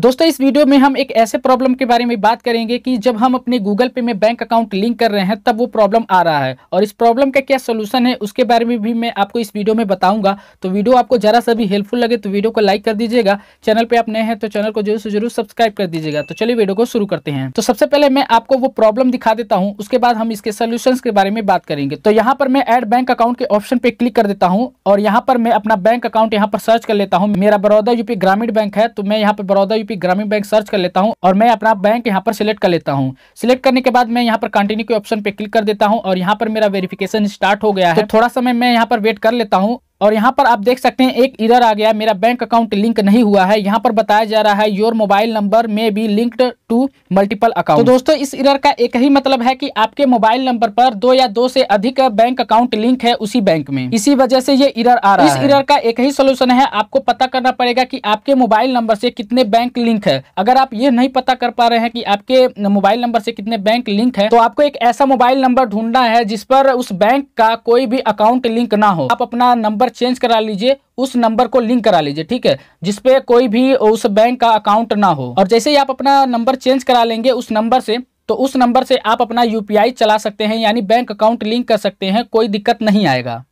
दोस्तों इस वीडियो में हम एक ऐसे प्रॉब्लम के बारे में बात करेंगे कि जब हम अपने गूगल पे में बैंक अकाउंट लिंक कर रहे हैं तब वो प्रॉब्लम आ रहा है और इस प्रॉब्लम का क्या सोल्यूशन है उसके बारे में भी मैं आपको इस वीडियो में बताऊंगा तो वीडियो आपको जरा सा भी हेल्पफुल लगे तो वीडियो को लाइक कर दीजिएगा चैनल पर आप नए हैं तो चैनल को जरूर से जरूर सब्सक्राइब कर दीजिएगा तो चलिए वीडियो को शुरू करते हैं तो सबसे पहले मैं आपको वो प्रॉब्लम दिखा देता हूँ उसके बाद हम इसके सोल्यूशन के बारे में बात करेंगे तो यहाँ पर मैं एड बैंक अकाउंट के ऑप्शन पे क्लिक कर देता हूँ और यहाँ पर मैं अपना बैंक अकाउंट यहाँ पर सर्च कर लेता हूँ मेरा बड़ौदा यूपी ग्रामीण बैंक है तो मैं यहाँ पर Baroda SBP Gramin bank search कर लेता हूँ और मैं अपना बैंक यहाँ पर सिलेक्ट कर लेता हूँ सिलेक्ट करने के बाद मैं यहाँ पर कंटिन्यू के ऑप्शन पे क्लिक कर देता हूँ और यहाँ पर मेरा वेरिफिकेशन स्टार्ट हो गया है तो थोड़ा समय मैं यहाँ पर वेट कर लेता हूँ और यहाँ पर आप देख सकते हैं एक इधर आ गया मेरा बैंक अकाउंट लिंक नहीं हुआ है यहाँ पर बताया जा रहा है योर मोबाइल नंबर में भी लिंक्ड टू मल्टीपल अकाउंट तो दोस्तों इस इधर का एक ही मतलब है कि आपके मोबाइल नंबर पर दो या दो से अधिक बैंक अकाउंट लिंक है उसी बैंक में इसी वजह से ये इधर आ रहा इस है इस इधर का एक ही सोल्यूशन है आपको पता करना पड़ेगा की आपके मोबाइल नंबर से कितने बैंक लिंक है अगर आप ये नहीं पता कर पा रहे हैं की आपके मोबाइल नंबर से कितने बैंक लिंक है तो आपको एक ऐसा मोबाइल नंबर ढूंढना है जिस पर उस बैंक का कोई भी अकाउंट लिंक ना हो आप अपना नंबर चेंज करा लीजिए उस नंबर को लिंक करा लीजिए ठीक है जिसपे कोई भी उस बैंक का अकाउंट ना हो और जैसे ही आप अपना नंबर चेंज करा लेंगे उस नंबर से तो उस नंबर से आप अपना यूपीआई चला सकते हैं यानी बैंक अकाउंट लिंक कर सकते हैं कोई दिक्कत नहीं आएगा